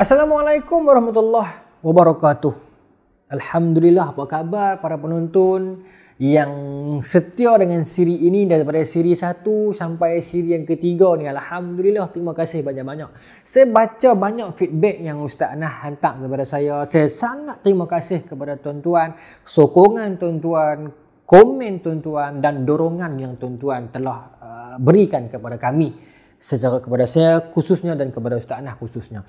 Assalamualaikum warahmatullahi wabarakatuh. Alhamdulillah apa khabar para penonton yang setia dengan siri ini daripada siri satu sampai siri yang ketiga ni. Alhamdulillah terima kasih banyak-banyak. Saya baca banyak feedback yang Ustaz Nah hantar kepada saya. Saya sangat terima kasih kepada tuan-tuan, sokongan tuan-tuan, komen tuan-tuan dan dorongan yang tuan-tuan telah uh, berikan kepada kami secara kepada saya khususnya dan kepada Ustaz Nah khususnya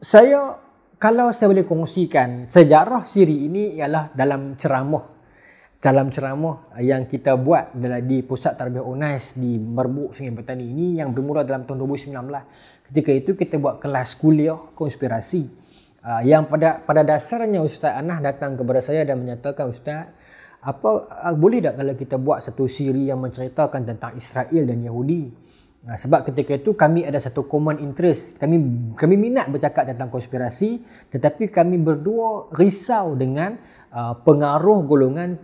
saya kalau saya boleh kongsikan sejarah siri ini ialah dalam ceramah dalam ceramah yang kita buat dalam di Pusat tarbiyah UNAIS di Merbuk Sungai Petani ini yang bermula dalam tahun 2019. Ketika itu kita buat kelas kuliah konspirasi ah, yang pada pada dasarnya Ustaz Anah datang kepada saya dan menyatakan Ustaz apa ah, boleh tak kalau kita buat satu siri yang menceritakan tentang Israel dan Yahudi Ha, sebab ketika itu kami ada satu common interest kami kami minat bercakap tentang konspirasi tetapi kami berdua risau dengan uh, pengaruh golongan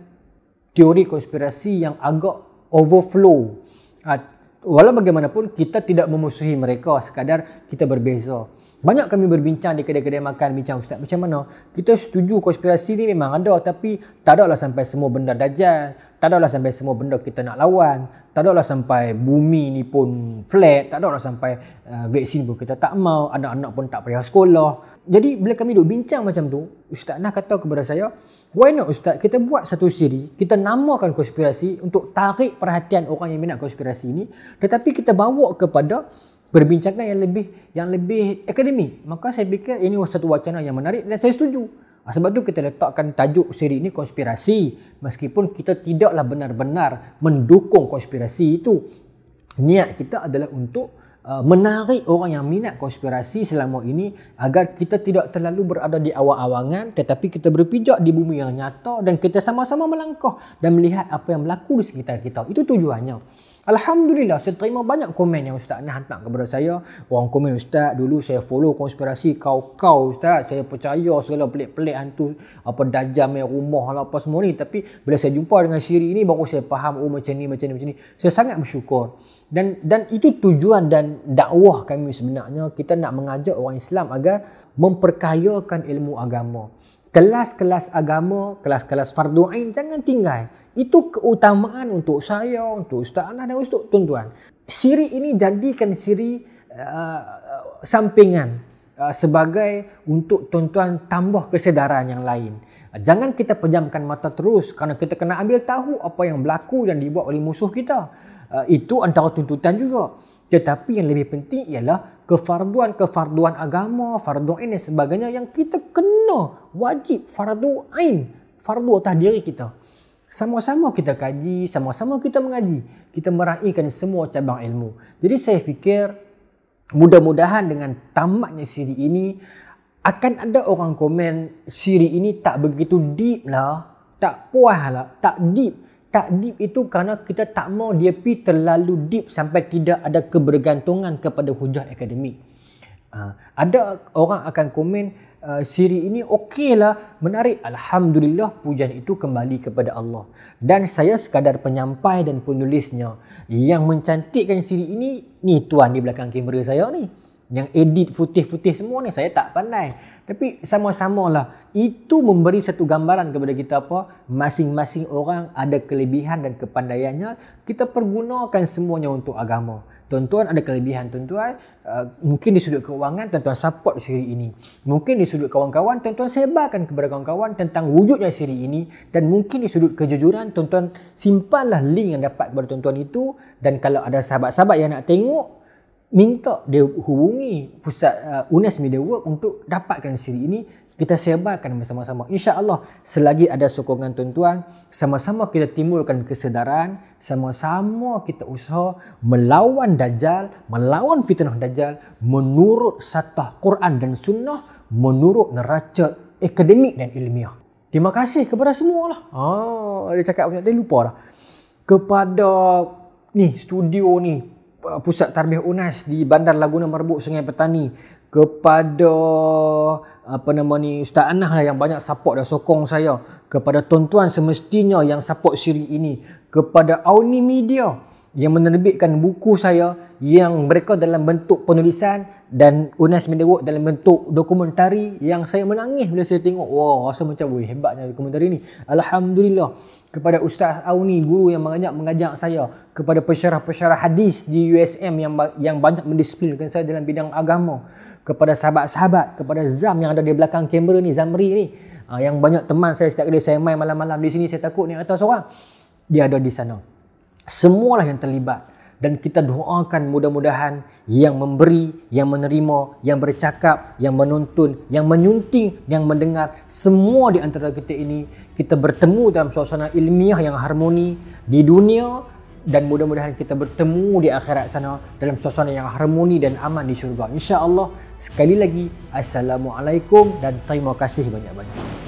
teori konspirasi yang agak overflow uh, walau bagaimanapun kita tidak memusuhi mereka sekadar kita berbeza banyak kami berbincang di kedai-kedai makan bincang ustaz macam mana kita setuju konspirasi ni memang ada tapi tak ada lah sampai semua benda dajal tak ada lah sampai semua benda kita nak lawan tak ada lah sampai bumi ni pun flat tak ada lah sampai uh, vaksin pun kita tak mau anak-anak pun tak payah sekolah jadi bila kami duduk bincang macam tu Ustaz nak kata kepada saya why not Ustaz kita buat satu siri kita namakan konspirasi untuk tarik perhatian orang yang minat konspirasi ni tetapi kita bawa kepada perbincangan yang lebih yang lebih akademik maka saya fikir ini satu wacana yang menarik dan saya setuju Ah, sebab tu kita letakkan tajuk siri ini konspirasi meskipun kita tidaklah benar-benar mendukung konspirasi itu. Niat kita adalah untuk ah, menarik orang yang minat konspirasi selama ini agar kita tidak terlalu berada di awang-awangan tetapi kita berpijak di bumi yang nyata dan kita sama-sama melangkah dan melihat apa yang berlaku di sekitar kita. Itu tujuannya. Alhamdulillah saya terima banyak komen yang ustaz nak hantar kepada saya. Orang komen ustaz dulu saya follow konspirasi kau-kau ustaz. Saya percaya segala pelik-pelik hantu apa dajam yang rumah lah apa semua ni. Tapi bila saya jumpa dengan siri ini baru saya faham oh macam ni macam ni macam ni. Saya sangat bersyukur. Dan dan itu tujuan dan dakwah kami sebenarnya kita nak mengajak orang Islam agar memperkayakan ilmu agama kelas-kelas agama, kelas-kelas fardu'in jangan tinggal. Itu keutamaan untuk saya, untuk Ustaz Anah dan Ustaz Tuan-Tuan. Siri ini jadikan siri uh, sampingan uh, sebagai untuk Tuan-Tuan tambah kesedaran yang lain. Jangan kita pejamkan mata terus kerana kita kena ambil tahu apa yang berlaku dan dibuat oleh musuh kita. Uh, itu antara tuntutan juga. Tetapi yang lebih penting ialah kefarduan-kefarduan agama, fardu ain dan sebagainya yang kita kena wajib fardu ain, fardu atas diri kita. Sama-sama kita kaji, sama-sama kita mengaji, kita meraihkan semua cabang ilmu. Jadi saya fikir mudah-mudahan dengan tamatnya siri ini akan ada orang komen siri ini tak begitu deep lah, tak puas lah, tak deep tak deep itu kerana kita tak mau dia pi terlalu deep sampai tidak ada kebergantungan kepada hujah akademik. Uh, ada orang akan komen uh, siri ini okeylah menarik alhamdulillah pujian itu kembali kepada Allah dan saya sekadar penyampai dan penulisnya yang mencantikkan siri ini ni tuan di belakang kamera saya ni yang edit putih-putih semua ni saya tak pandai. Tapi sama-sama lah. Itu memberi satu gambaran kepada kita apa. Masing-masing orang ada kelebihan dan kepandaiannya. Kita pergunakan semuanya untuk agama. Tuan-tuan ada kelebihan tuan-tuan. Uh, mungkin di sudut keuangan tuan-tuan support siri ini. Mungkin di sudut kawan-kawan tuan-tuan sebarkan kepada kawan-kawan tentang wujudnya siri ini. Dan mungkin di sudut kejujuran tuan-tuan simpanlah link yang dapat kepada tuan-tuan itu. Dan kalau ada sahabat-sahabat yang nak tengok minta dia hubungi pusat uh, UNES Media Work untuk dapatkan siri ini kita sebarkan bersama-sama insya-Allah selagi ada sokongan tuan-tuan sama-sama kita timbulkan kesedaran sama-sama kita usaha melawan dajjal, melawan fitnah dajjal, menurut satah Quran dan sunnah menurut neraca akademik dan ilmiah terima kasih kepada semua lah oh, ah, dia cakap banyak dia lupa lah kepada ni studio ni Uh, pusat tarbih UNAS di Bandar Laguna Merbuk Sungai Petani kepada apa nama ni Ustaz Anah lah yang banyak support dan sokong saya kepada tuan-tuan semestinya yang support siri ini kepada Auni Media yang menerbitkan buku saya yang mereka dalam bentuk penulisan dan Unas Media Work dalam bentuk dokumentari yang saya menangis bila saya tengok wah rasa macam weh hebatnya dokumentari ni alhamdulillah kepada Ustaz Auni guru yang banyak mengajak saya kepada pensyarah-pensyarah hadis di USM yang yang banyak mendisiplinkan saya dalam bidang agama kepada sahabat-sahabat kepada Zam yang ada di belakang kamera ni Zamri ni ah, yang banyak teman saya setiap kali saya main malam-malam di sini saya takut ni atas orang dia ada di sana semualah yang terlibat dan kita doakan mudah-mudahan yang memberi, yang menerima, yang bercakap, yang menonton, yang menyunting, yang mendengar semua di antara kita ini kita bertemu dalam suasana ilmiah yang harmoni di dunia dan mudah-mudahan kita bertemu di akhirat sana dalam suasana yang harmoni dan aman di syurga. Insya Allah sekali lagi Assalamualaikum dan terima kasih banyak-banyak.